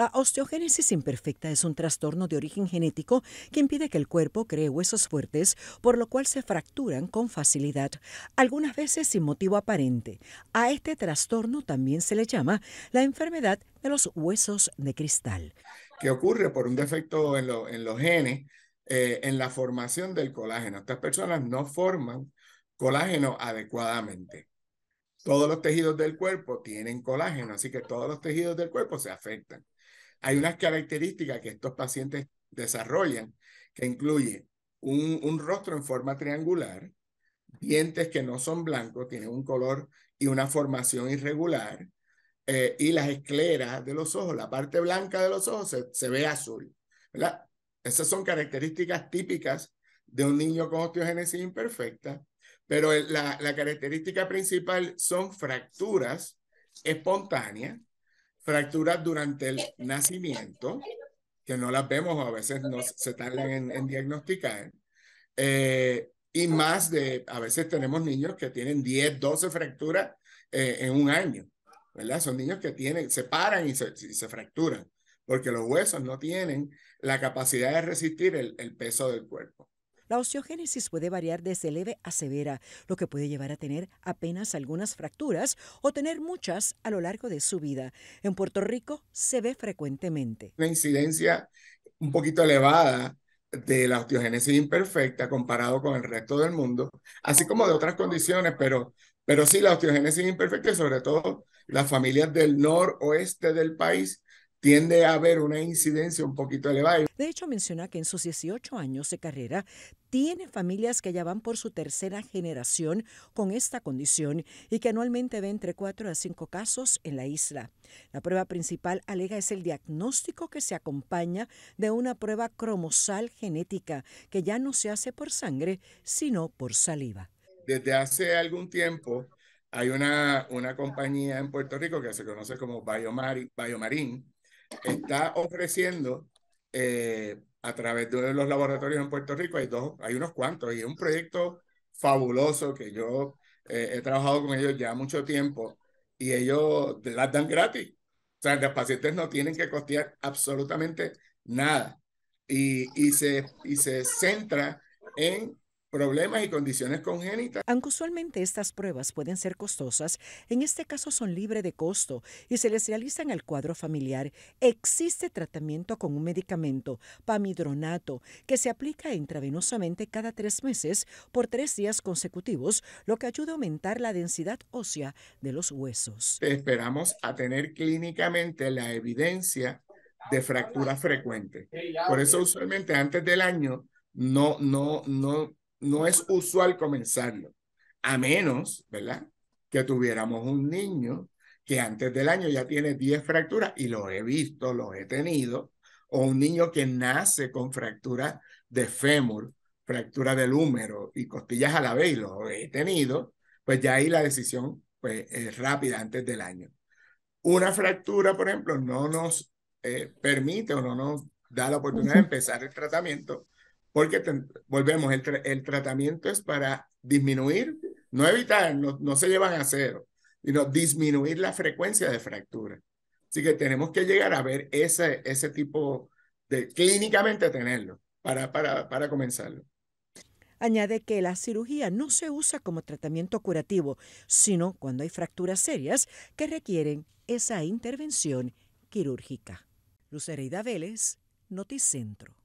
La osteogénesis imperfecta es un trastorno de origen genético que impide que el cuerpo cree huesos fuertes, por lo cual se fracturan con facilidad, algunas veces sin motivo aparente. A este trastorno también se le llama la enfermedad de los huesos de cristal. Que ocurre por un defecto en, los genes, eh, en la formación del colágeno. Estas personas no forman colágeno adecuadamente todos los tejidos del cuerpo tienen colágeno, así que todos los tejidos del cuerpo se afectan. Hay unas características que estos pacientes desarrollan que incluye un, rostro en forma triangular, dientes que no son blancos, tienen un color y una formación irregular, eh, y las escleras de los ojos, la parte blanca de los ojos se, ve azul. Esas son características típicas de un niño con osteogénesis imperfecta, pero la característica principal son fracturas espontáneas fracturas durante el nacimiento, que no las vemos o a veces no se tardan en, diagnosticar. Eh, y más de, a veces tenemos niños que tienen 10, 12 fracturas eh, en un año, ¿verdad? Son niños que tienen, se paran y se, fracturan, porque los huesos no tienen la capacidad de resistir el peso del cuerpo. La osteogénesis puede variar desde leve a severa, lo que puede llevar a tener apenas algunas fracturas o tener muchas a lo largo de su vida. En Puerto Rico se ve frecuentemente. Una incidencia un poquito elevada de la osteogénesis imperfecta comparado con el resto del mundo, así como de otras condiciones, pero, pero sí la osteogénesis imperfecta, sobre todo las familias del noroeste del país, tiende a haber una incidencia un poquito elevada. De hecho, menciona que en sus 18 años de carrera tiene familias que ya van por su tercera generación con esta condición y que anualmente ve entre 4 a 5 casos en la isla. La prueba principal, alega, es el diagnóstico que se acompaña de una prueba cromosal genética que ya no se hace por sangre, sino por saliva. Desde hace algún tiempo hay una, una compañía en Puerto Rico que se conoce como Biomarin. Biomarín está ofreciendo eh, a través de los laboratorios en Puerto Rico, hay, dos, hay unos cuantos, y es un proyecto fabuloso que yo eh, he trabajado con ellos ya mucho tiempo y ellos las dan gratis. O sea, los pacientes no tienen que costear absolutamente nada. Y, se, y se centra en problemas y condiciones congénitas. Aunque usualmente estas pruebas pueden ser costosas, en este caso son libres de costo y se les realiza en el cuadro familiar. Existe tratamiento con un medicamento, pamidronato, que se aplica intravenosamente cada tres meses por tres días consecutivos, lo que ayuda a aumentar la densidad ósea de los huesos. Esperamos a tener clínicamente la evidencia de fractura frecuente Por eso usualmente antes del año no, no, no no es usual comenzarlo, a menos, ¿verdad? Que tuviéramos un niño que antes del año ya tiene 10 fracturas y los he visto, los he tenido, o un niño que nace con fracturas de fémur, fractura del húmero y costillas a la vez, y los he tenido, pues ya ahí la decisión pues, es rápida antes del año. Una fractura, por ejemplo, no nos eh, permite o no nos da la oportunidad de empezar el tratamiento porque volvemos, el, tratamiento es para disminuir, no evitar, no, se llevan a cero, sino disminuir la frecuencia de fractura. Así que tenemos que llegar a ver ese, ese tipo de clínicamente tenerlo para, para, comenzarlo. Añade que la cirugía no se usa como tratamiento curativo, sino cuando hay fracturas serias que requieren esa intervención quirúrgica. Lucereida Vélez, Noticentro.